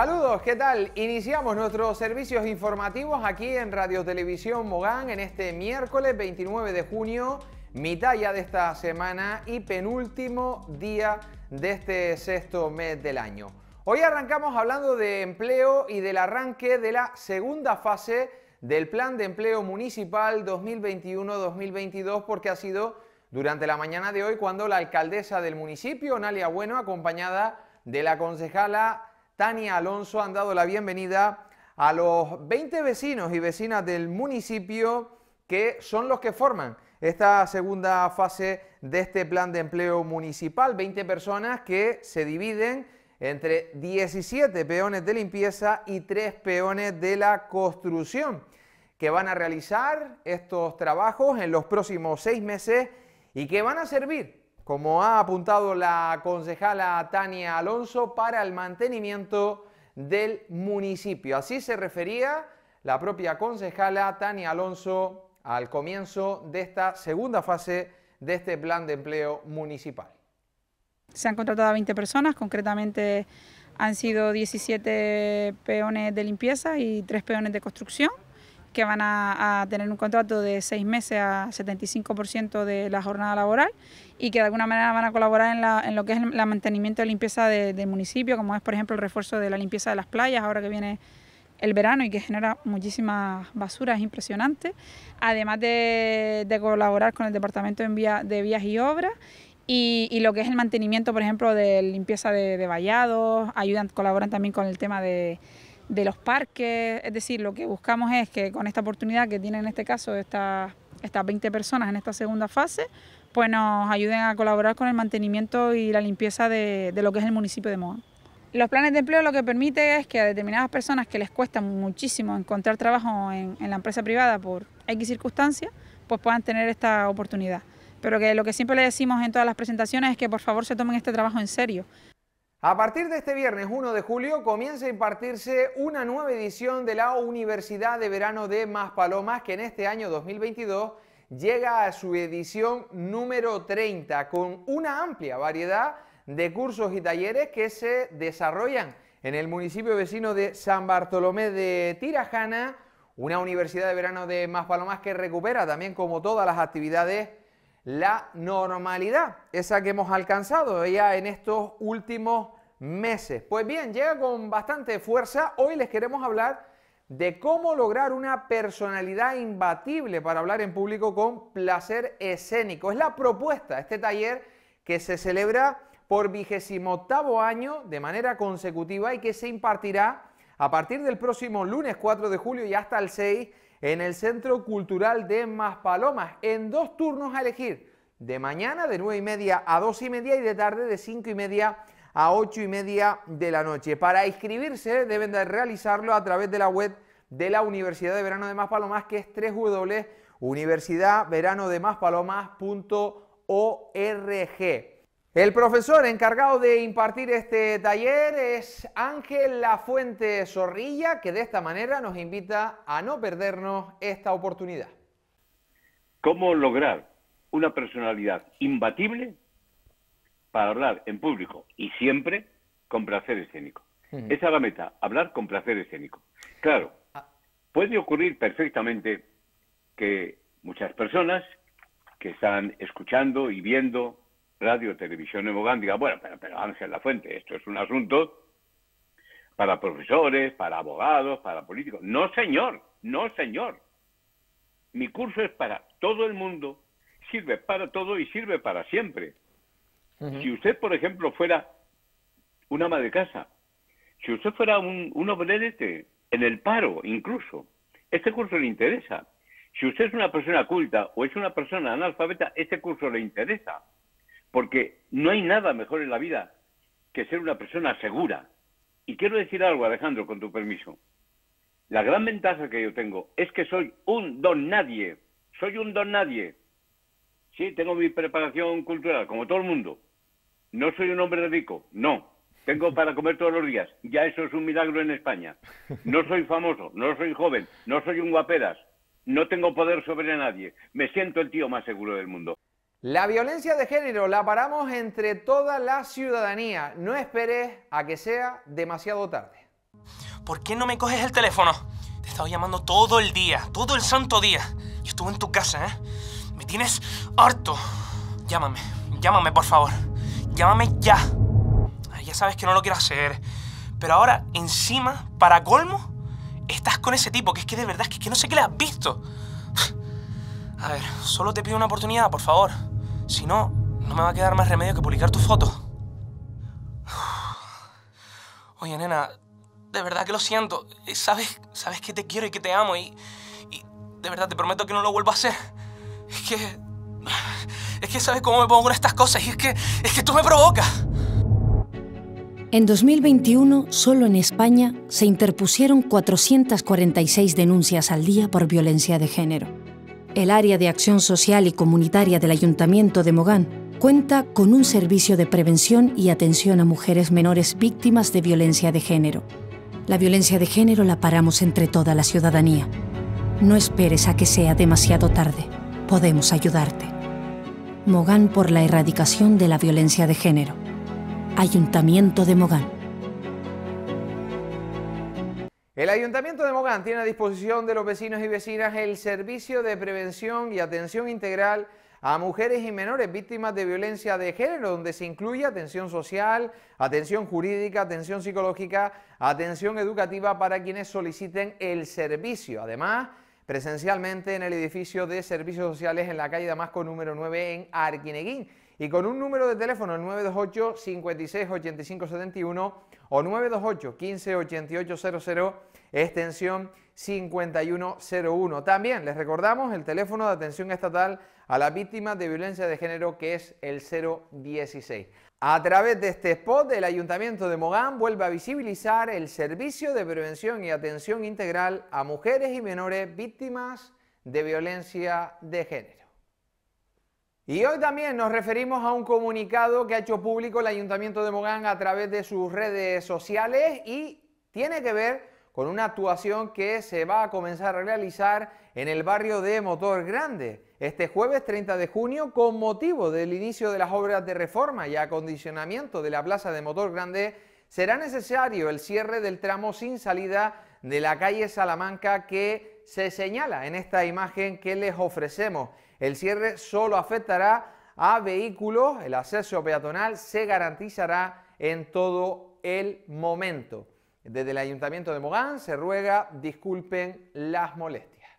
Saludos, ¿qué tal? Iniciamos nuestros servicios informativos aquí en Radio Televisión Mogán en este miércoles 29 de junio, mitad ya de esta semana y penúltimo día de este sexto mes del año. Hoy arrancamos hablando de empleo y del arranque de la segunda fase del Plan de Empleo Municipal 2021-2022 porque ha sido durante la mañana de hoy cuando la alcaldesa del municipio, Nalia Bueno, acompañada de la concejala Tania Alonso han dado la bienvenida a los 20 vecinos y vecinas del municipio que son los que forman esta segunda fase de este plan de empleo municipal. 20 personas que se dividen entre 17 peones de limpieza y 3 peones de la construcción, que van a realizar estos trabajos en los próximos seis meses y que van a servir como ha apuntado la concejala Tania Alonso, para el mantenimiento del municipio. Así se refería la propia concejala Tania Alonso al comienzo de esta segunda fase de este plan de empleo municipal. Se han contratado a 20 personas, concretamente han sido 17 peones de limpieza y 3 peones de construcción que van a, tener un contrato de seis meses a 75% de la jornada laboral y que de alguna manera van a colaborar en, lo que es el mantenimiento de limpieza de, del municipio, como es por ejemplo el refuerzo de la limpieza de las playas ahora que viene el verano y que genera muchísimas basuras impresionantes, además de, colaborar con el Departamento de, Vía, de Vías y Obras y, lo que es el mantenimiento, por ejemplo, de limpieza de, de vallados, ayudan, colaboran también con el tema de de los parques, es decir, lo que buscamos es que con esta oportunidad que tienen en este caso estas, estas 20 personas en esta segunda fase, pues nos ayuden a colaborar con el mantenimiento y la limpieza de, lo que es el municipio de Moa. Los planes de empleo lo que permite es que a determinadas personas que les cuesta muchísimo encontrar trabajo en, la empresa privada por X circunstancias, pues puedan tener esta oportunidad. Pero que lo que siempre le decimos en todas las presentaciones es que por favor se tomen este trabajo en serio, a partir de este viernes 1 de julio comienza a impartirse una nueva edición de la Universidad de Verano de Maspalomas que en este año 2022 llega a su edición número 30 con una amplia variedad de cursos y talleres que se desarrollan en el municipio vecino de San Bartolomé de Tirajana, una Universidad de Verano de Maspalomas que recupera también como todas las actividades la normalidad, esa que hemos alcanzado ya en estos últimos meses. Pues bien, llega con bastante fuerza. Hoy les queremos hablar de cómo lograr una personalidad imbatible para hablar en público con placer escénico. Es la propuesta, este taller que se celebra por vigésimo año de manera consecutiva y que se impartirá a partir del próximo lunes 4 de julio y hasta el 6 en el Centro Cultural de Maspalomas, en dos turnos a elegir, de mañana de 9 y media a 2 y media y de tarde de 5 y media a 8 y media de la noche. Para inscribirse deben de realizarlo a través de la web de la Universidad de Verano de Maspalomas, que es www.universidadveranodemaspalomas.org. El profesor encargado de impartir este taller es Ángel Lafuente Zorrilla, que de esta manera nos invita a no perdernos esta oportunidad. ¿Cómo lograr una personalidad imbatible para hablar en público y siempre con placer escénico? Esa es la meta, hablar con placer escénico. Claro, ah. puede ocurrir perfectamente que muchas personas que están escuchando y viendo Radio Televisión diga, Bueno, pero, pero Ángel Fuente, esto es un asunto para profesores, para abogados, para políticos. No, señor, no, señor. Mi curso es para todo el mundo, sirve para todo y sirve para siempre. Si usted, por ejemplo, fuera una ama de casa, si usted fuera un, un obrerete, en el paro incluso, este curso le interesa. Si usted es una persona culta o es una persona analfabeta, este curso le interesa porque no hay nada mejor en la vida que ser una persona segura. Y quiero decir algo, Alejandro, con tu permiso. La gran ventaja que yo tengo es que soy un don nadie. Soy un don nadie. Sí, tengo mi preparación cultural, como todo el mundo. No soy un hombre rico, no. Tengo para comer todos los días. Ya eso es un milagro en España. No soy famoso, no soy joven, no soy un guaperas. No tengo poder sobre nadie. Me siento el tío más seguro del mundo. La violencia de género la paramos entre toda la ciudadanía. No esperes a que sea demasiado tarde. ¿Por qué no me coges el teléfono? Te he estado llamando todo el día, todo el santo día. Yo estuve en tu casa, ¿eh? Me tienes harto. Llámame, llámame por favor. Llámame ya. Ya sabes que no lo quiero hacer. Pero ahora, encima, para colmo, estás con ese tipo, que es que de verdad, que es que no sé qué le has visto. A ver, solo te pido una oportunidad, por favor. Si no, no me va a quedar más remedio que publicar tu foto. Oye, nena, de verdad que lo siento. Eh, sabes, sabes que te quiero y que te amo y, de verdad te prometo que no lo vuelvo a hacer. Es que... Es que sabes cómo me pongo con estas cosas y es que, es que tú me provocas. En 2021, solo en España, se interpusieron 446 denuncias al día por violencia de género. El área de acción social y comunitaria del Ayuntamiento de Mogán cuenta con un servicio de prevención y atención a mujeres menores víctimas de violencia de género. La violencia de género la paramos entre toda la ciudadanía. No esperes a que sea demasiado tarde. Podemos ayudarte. Mogán por la erradicación de la violencia de género. Ayuntamiento de Mogán. El Ayuntamiento de Mogán tiene a disposición de los vecinos y vecinas el servicio de prevención y atención integral a mujeres y menores víctimas de violencia de género, donde se incluye atención social, atención jurídica, atención psicológica, atención educativa para quienes soliciten el servicio. Además, presencialmente en el edificio de servicios sociales en la calle Damasco número 9 en Arquineguín y con un número de teléfono 928 56 85 71 o 928 15 88 extensión 5101. También les recordamos el teléfono de atención estatal a las víctimas de violencia de género que es el 016. A través de este spot, el Ayuntamiento de Mogán vuelve a visibilizar el servicio de prevención y atención integral a mujeres y menores víctimas de violencia de género. Y hoy también nos referimos a un comunicado que ha hecho público el Ayuntamiento de Mogán a través de sus redes sociales y tiene que ver con una actuación que se va a comenzar a realizar en el barrio de Motor Grande este jueves 30 de junio con motivo del inicio de las obras de reforma y acondicionamiento de la plaza de Motor Grande. Será necesario el cierre del tramo sin salida de la calle Salamanca que se señala en esta imagen que les ofrecemos. El cierre solo afectará a vehículos, el acceso peatonal se garantizará en todo el momento. Desde el Ayuntamiento de Mogán se ruega disculpen las molestias.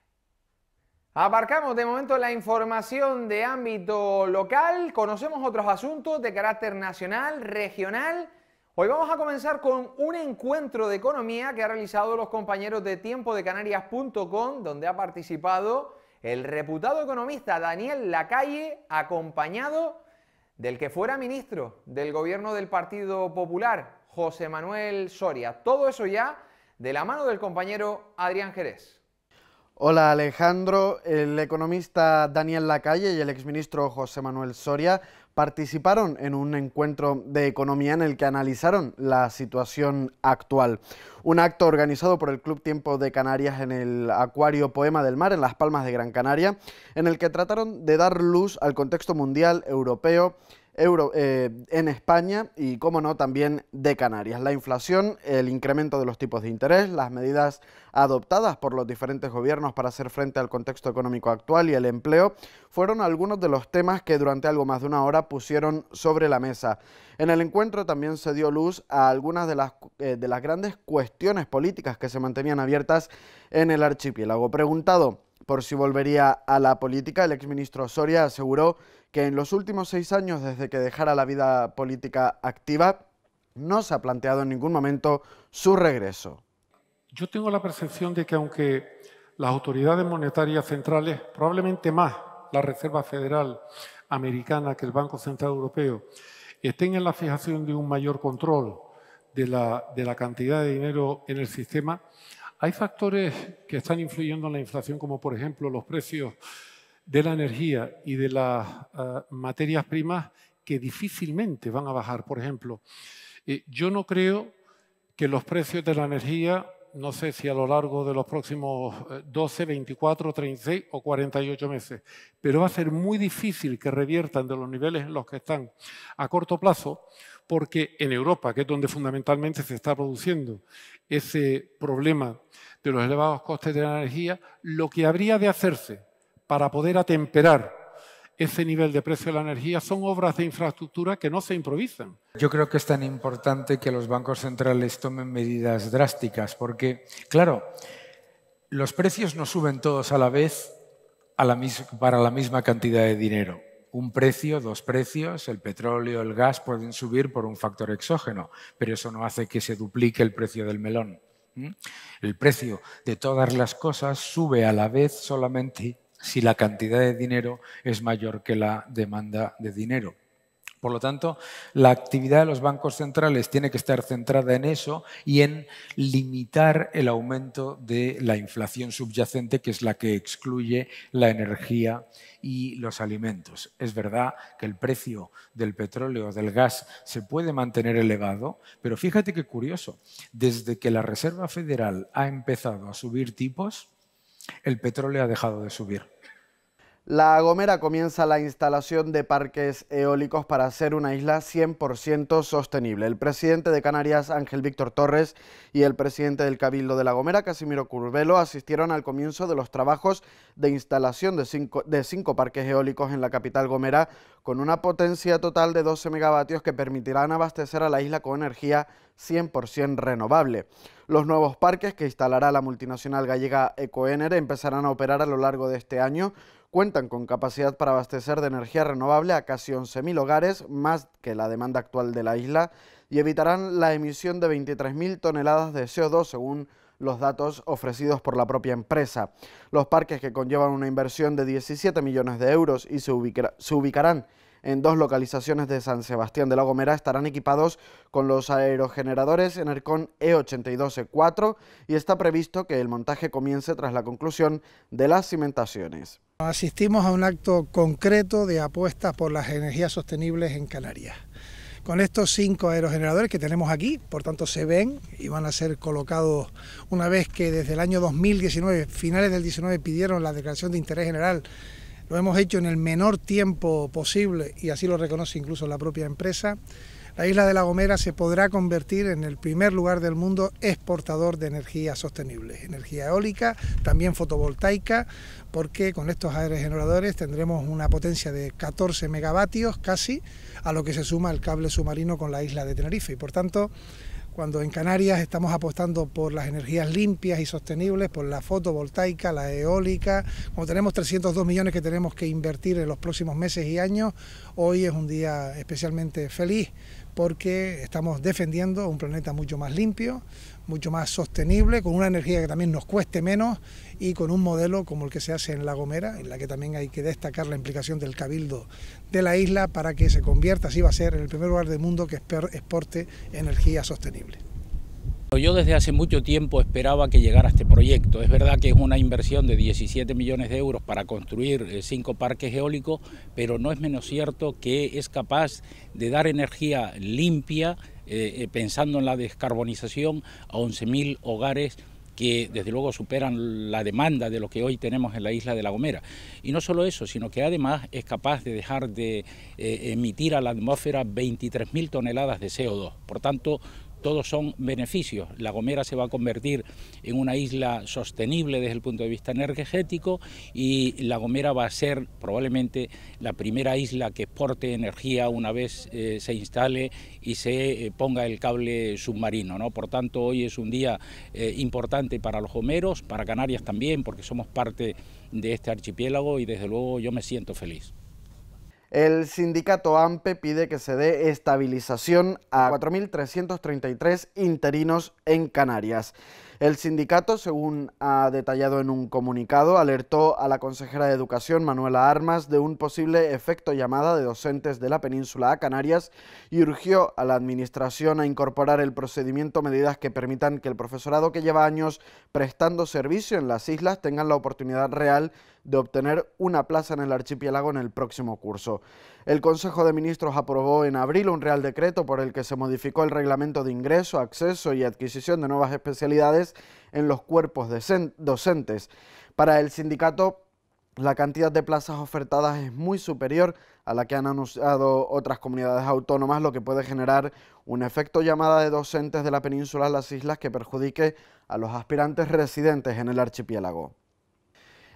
Aparcamos de momento la información de ámbito local, conocemos otros asuntos de carácter nacional, regional. Hoy vamos a comenzar con un encuentro de economía que ha realizado los compañeros de Tiempo de Canarias.com, donde ha participado el reputado economista Daniel Lacalle, acompañado del que fuera ministro del gobierno del Partido Popular, José Manuel Soria. Todo eso ya de la mano del compañero Adrián Jerez. Hola Alejandro, el economista Daniel Lacalle y el exministro José Manuel Soria participaron en un encuentro de economía en el que analizaron la situación actual. Un acto organizado por el Club Tiempo de Canarias en el Acuario Poema del Mar, en Las Palmas de Gran Canaria, en el que trataron de dar luz al contexto mundial, europeo Euro, eh, en España y, como no, también de Canarias. La inflación, el incremento de los tipos de interés, las medidas adoptadas por los diferentes gobiernos para hacer frente al contexto económico actual y el empleo fueron algunos de los temas que durante algo más de una hora pusieron sobre la mesa. En el encuentro también se dio luz a algunas de las, eh, de las grandes cuestiones políticas que se mantenían abiertas en el archipiélago. Preguntado por si volvería a la política, el exministro Soria aseguró que en los últimos seis años desde que dejara la vida política activa, no se ha planteado en ningún momento su regreso. Yo tengo la percepción de que aunque las autoridades monetarias centrales, probablemente más la Reserva Federal Americana que el Banco Central Europeo, estén en la fijación de un mayor control de la, de la cantidad de dinero en el sistema, hay factores que están influyendo en la inflación, como por ejemplo los precios de la energía y de las ah, materias primas que difícilmente van a bajar. Por ejemplo, eh, yo no creo que los precios de la energía, no sé si a lo largo de los próximos 12, 24, 36 o 48 meses, pero va a ser muy difícil que reviertan de los niveles en los que están a corto plazo porque en Europa, que es donde fundamentalmente se está produciendo ese problema de los elevados costes de la energía, lo que habría de hacerse para poder atemperar ese nivel de precio de la energía son obras de infraestructura que no se improvisan. Yo creo que es tan importante que los bancos centrales tomen medidas drásticas, porque, claro, los precios no suben todos a la vez para la misma cantidad de dinero un precio, dos precios, el petróleo, el gas pueden subir por un factor exógeno, pero eso no hace que se duplique el precio del melón. El precio de todas las cosas sube a la vez solamente si la cantidad de dinero es mayor que la demanda de dinero. Por lo tanto, la actividad de los bancos centrales tiene que estar centrada en eso y en limitar el aumento de la inflación subyacente, que es la que excluye la energía y los alimentos. Es verdad que el precio del petróleo o del gas se puede mantener elevado, pero fíjate qué curioso. Desde que la Reserva Federal ha empezado a subir tipos, el petróleo ha dejado de subir la Gomera comienza la instalación de parques eólicos para hacer una isla 100% sostenible. El presidente de Canarias, Ángel Víctor Torres, y el presidente del Cabildo de La Gomera, Casimiro Curvelo, asistieron al comienzo de los trabajos de instalación de cinco, de cinco parques eólicos en la capital Gomera, con una potencia total de 12 megavatios que permitirán abastecer a la isla con energía 100% renovable. Los nuevos parques que instalará la multinacional gallega Ecoener empezarán a operar a lo largo de este año. Cuentan con capacidad para abastecer de energía renovable a casi 11.000 hogares, más que la demanda actual de la isla, y evitarán la emisión de 23.000 toneladas de CO2 según los datos ofrecidos por la propia empresa. Los parques que conllevan una inversión de 17 millones de euros y se, ubicarán en dos localizaciones de San Sebastián de la Gomera estarán equipados con los aerogeneradores Enercon E82E4 y está previsto que el montaje comience tras la conclusión de las cimentaciones. Asistimos a un acto concreto de apuesta por las energías sostenibles en Canarias con estos cinco aerogeneradores que tenemos aquí, por tanto se ven y van a ser colocados una vez que desde el año 2019, finales del 19, pidieron la declaración de interés general lo hemos hecho en el menor tiempo posible y así lo reconoce incluso la propia empresa, la isla de La Gomera se podrá convertir en el primer lugar del mundo exportador de energía sostenible, energía eólica, también fotovoltaica, porque con estos aerogeneradores tendremos una potencia de 14 megavatios casi, a lo que se suma el cable submarino con la isla de Tenerife y por tanto cuando en Canarias estamos apostando por las energías limpias y sostenibles, por la fotovoltaica, la eólica, como tenemos 302 millones que tenemos que invertir en los próximos meses y años, hoy es un día especialmente feliz porque estamos defendiendo un planeta mucho más limpio, mucho más sostenible, con una energía que también nos cueste menos y con un modelo como el que se hace en La Gomera, en la que también hay que destacar la implicación del cabildo de la isla para que se convierta, así va a ser, en el primer lugar del mundo que exporte energía sostenible. Yo desde hace mucho tiempo esperaba que llegara este proyecto. Es verdad que es una inversión de 17 millones de euros para construir eh, cinco parques eólicos, pero no es menos cierto que es capaz de dar energía limpia, eh, eh, pensando en la descarbonización, a 11.000 hogares que desde luego superan la demanda de lo que hoy tenemos en la isla de La Gomera. Y no solo eso, sino que además es capaz de dejar de emitir a la atmósfera 23.000 toneladas de CO2. Por tanto, todos son beneficios. La Gomera se va a convertir en una isla sostenible desde el punto de vista energético y La Gomera va a ser probablemente la primera isla que exporte energía una vez eh, se instale y se eh, ponga el cable submarino. ¿no? Por tanto, hoy es un día eh, importante para los gomeros, para Canarias también, porque somos parte de este archipiélago y desde luego yo me siento feliz. El sindicato AMPE pide que se dé estabilización a 4.333 interinos en Canarias. El sindicato, según ha detallado en un comunicado, alertó a la consejera de Educación, Manuela Armas, de un posible efecto llamada de docentes de la península a Canarias y urgió a la Administración a incorporar el procedimiento medidas que permitan que el profesorado que lleva años prestando servicio en las islas tengan la oportunidad real de obtener una plaza en el archipiélago en el próximo curso. El Consejo de Ministros aprobó en abril un Real Decreto por el que se modificó el reglamento de ingreso, acceso y adquisición de nuevas especialidades en los cuerpos docentes. Para el sindicato, la cantidad de plazas ofertadas es muy superior a la que han anunciado otras comunidades autónomas, lo que puede generar un efecto llamada de docentes de la península a las islas que perjudique a los aspirantes residentes en el archipiélago.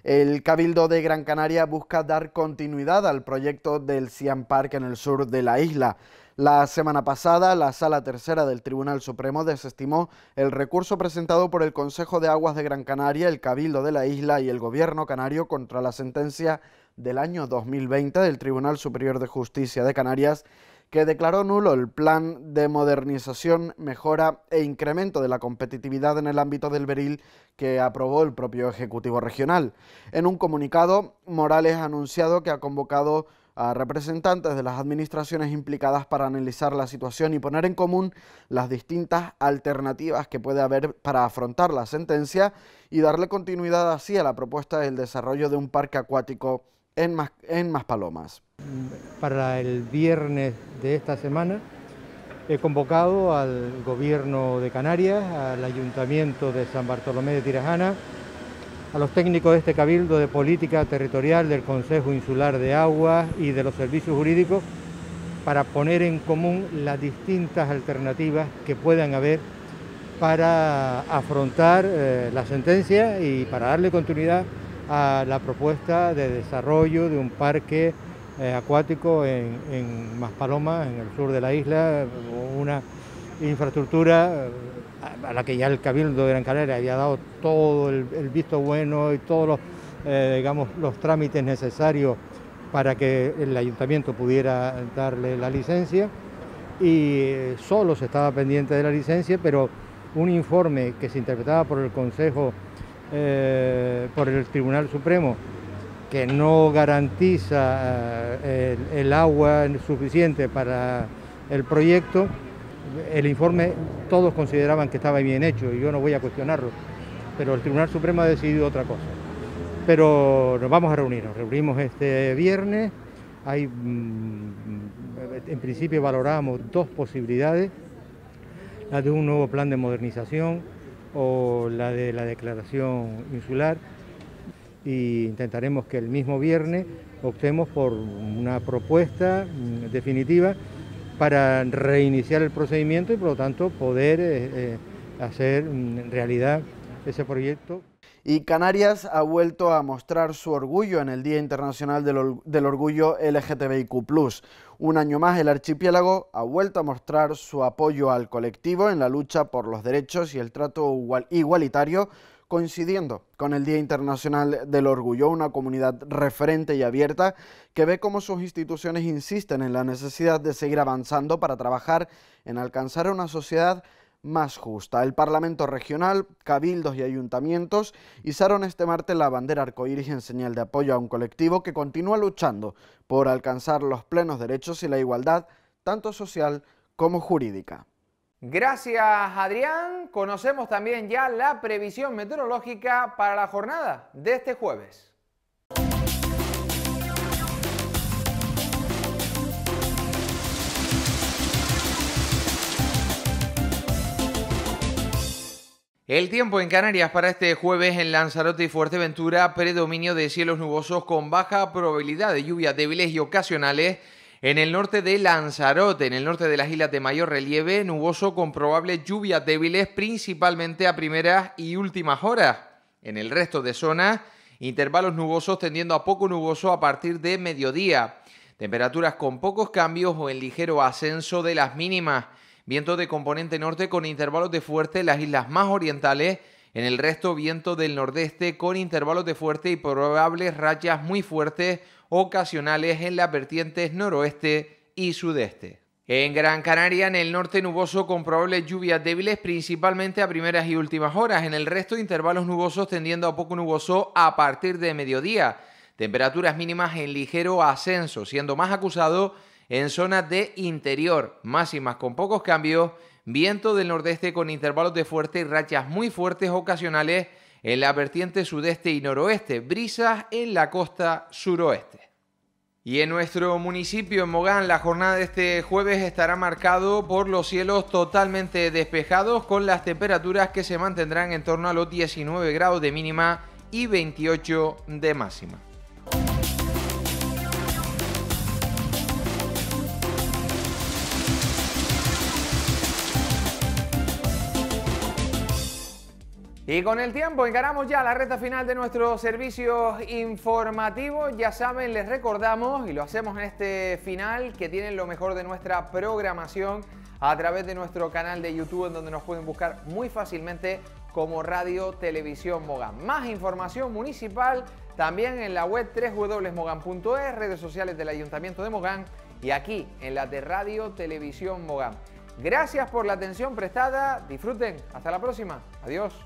El Cabildo de Gran Canaria busca dar continuidad al proyecto del Cian Park en el sur de la isla. La semana pasada, la Sala Tercera del Tribunal Supremo desestimó el recurso presentado por el Consejo de Aguas de Gran Canaria, el Cabildo de la isla y el Gobierno canario contra la sentencia del año 2020 del Tribunal Superior de Justicia de Canarias que declaró nulo el plan de modernización, mejora e incremento de la competitividad en el ámbito del beril que aprobó el propio Ejecutivo Regional. En un comunicado, Morales ha anunciado que ha convocado a representantes de las administraciones implicadas para analizar la situación y poner en común las distintas alternativas que puede haber para afrontar la sentencia y darle continuidad así a la propuesta del desarrollo de un parque acuático en más, palomas. Para el viernes de esta semana he convocado al gobierno de Canarias, al ayuntamiento de San Bartolomé de Tirajana, a los técnicos de este Cabildo de Política Territorial del Consejo Insular de Aguas y de los servicios jurídicos para poner en común las distintas alternativas que puedan haber para afrontar eh, la sentencia y para darle continuidad a la propuesta de desarrollo de un parque eh, acuático en, en Maspaloma, en el sur de la isla, una infraestructura eh, a la que ya el Cabildo de Gran Canaria había dado todo el, visto bueno y todos los, eh, digamos, los trámites necesarios para que el ayuntamiento pudiera darle la licencia y solo se estaba pendiente de la licencia, pero un informe que se interpretaba por el Consejo eh, por el Tribunal Supremo que no garantiza eh, el, agua suficiente para el proyecto, el informe todos consideraban que estaba bien hecho y yo no voy a cuestionarlo, pero el Tribunal Supremo ha decidido otra cosa. Pero nos vamos a reunir, nos reunimos este viernes, hay, mm, en principio valoramos dos posibilidades, la de un nuevo plan de modernización, o la de la declaración insular e intentaremos que el mismo viernes optemos por una propuesta mm, definitiva para reiniciar el procedimiento y por lo tanto poder eh, eh, hacer mm, realidad ese proyecto. Y Canarias ha vuelto a mostrar su orgullo en el Día Internacional del, Orgullo LGTBIQ un año más, el archipiélago ha vuelto a mostrar su apoyo al colectivo en la lucha por los derechos y el trato igualitario, coincidiendo con el Día Internacional del Orgullo, una comunidad referente y abierta que ve cómo sus instituciones insisten en la necesidad de seguir avanzando para trabajar en alcanzar una sociedad más justa. El Parlamento Regional, cabildos y ayuntamientos izaron este martes la bandera arcoíris en señal de apoyo a un colectivo que continúa luchando por alcanzar los plenos derechos y la igualdad, tanto social como jurídica. Gracias Adrián, conocemos también ya la previsión meteorológica para la jornada de este jueves. El tiempo en Canarias para este jueves en Lanzarote y Fuerteventura, predominio de cielos nubosos con baja probabilidad de lluvias débiles y ocasionales. En el norte de Lanzarote, en el norte de las islas de mayor relieve, nuboso con probables lluvias débiles principalmente a primeras y últimas horas. En el resto de zonas, intervalos nubosos tendiendo a poco nuboso a partir de mediodía. Temperaturas con pocos cambios o en ligero ascenso de las mínimas viento de componente norte con intervalos de fuerte en las islas más orientales, en el resto viento del nordeste con intervalos de fuerte y probables rachas muy fuertes ocasionales en las vertientes noroeste y sudeste. En Gran Canaria, en el norte nuboso con probables lluvias débiles, principalmente a primeras y últimas horas. En el resto, intervalos nubosos tendiendo a poco nuboso a partir de mediodía. Temperaturas mínimas en ligero ascenso, siendo más acusado en zonas de interior, máximas con pocos cambios, viento del nordeste con intervalos de fuerte y rachas muy fuertes ocasionales en la vertiente sudeste y noroeste, brisas en la costa suroeste. Y en nuestro municipio, en Mogán, la jornada de este jueves estará marcado por los cielos totalmente despejados, con las temperaturas que se mantendrán en torno a los 19 grados de mínima y 28 de máxima. Y con el tiempo encaramos ya la recta final de nuestro servicio informativo. Ya saben, les recordamos y lo hacemos en este final que tienen lo mejor de nuestra programación a través de nuestro canal de YouTube en donde nos pueden buscar muy fácilmente como Radio Televisión Mogán. Más información municipal también en la web www.mogán.es, redes sociales del Ayuntamiento de Mogán y aquí en la de Radio Televisión Mogán. Gracias por la atención prestada, disfruten, hasta la próxima, adiós.